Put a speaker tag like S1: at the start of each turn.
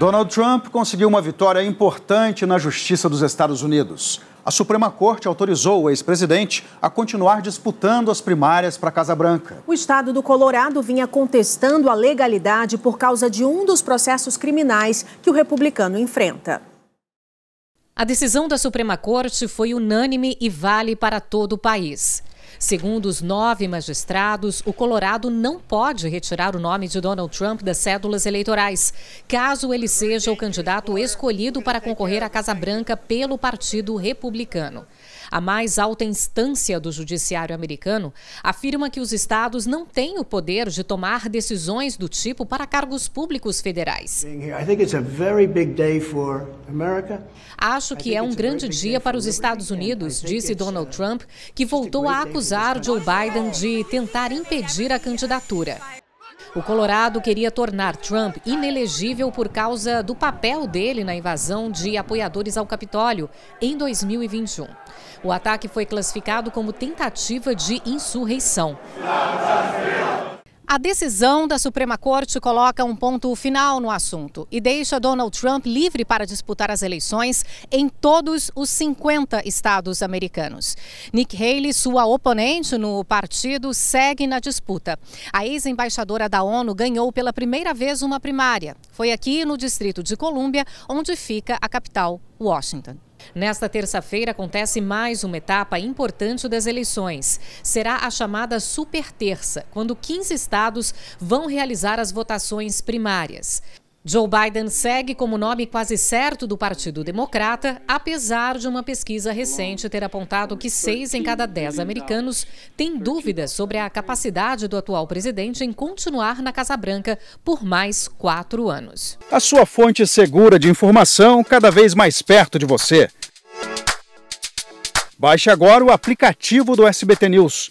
S1: Donald Trump conseguiu uma vitória importante na Justiça dos Estados Unidos. A Suprema Corte autorizou o ex-presidente a continuar disputando as primárias para a Casa Branca.
S2: O estado do Colorado vinha contestando a legalidade por causa de um dos processos criminais que o republicano enfrenta. A decisão da Suprema Corte foi unânime e vale para todo o país. Segundo os nove magistrados, o Colorado não pode retirar o nome de Donald Trump das cédulas eleitorais, caso ele seja o candidato escolhido para concorrer à Casa Branca pelo Partido Republicano. A mais alta instância do judiciário americano afirma que os estados não têm o poder de tomar decisões do tipo para cargos públicos federais. Acho que é um grande dia para os Estados Unidos, disse Donald uh, Trump, que voltou a acusar acusar Joe Biden de tentar impedir a candidatura. O Colorado queria tornar Trump inelegível por causa do papel dele na invasão de apoiadores ao Capitólio em 2021. O ataque foi classificado como tentativa de insurreição. A decisão da Suprema Corte coloca um ponto final no assunto e deixa Donald Trump livre para disputar as eleições em todos os 50 estados americanos. Nick Haley, sua oponente no partido, segue na disputa. A ex-embaixadora da ONU ganhou pela primeira vez uma primária. Foi aqui no Distrito de Colômbia, onde fica a capital, Washington. Nesta terça-feira acontece mais uma etapa importante das eleições. Será a chamada Super Terça, quando 15 estados vão realizar as votações primárias. Joe Biden segue como nome quase certo do Partido Democrata, apesar de uma pesquisa recente ter apontado que seis em cada dez americanos têm dúvidas sobre a capacidade do atual presidente em continuar na Casa Branca por mais quatro anos.
S1: A sua fonte segura de informação cada vez mais perto de você. Baixe agora o aplicativo do SBT News.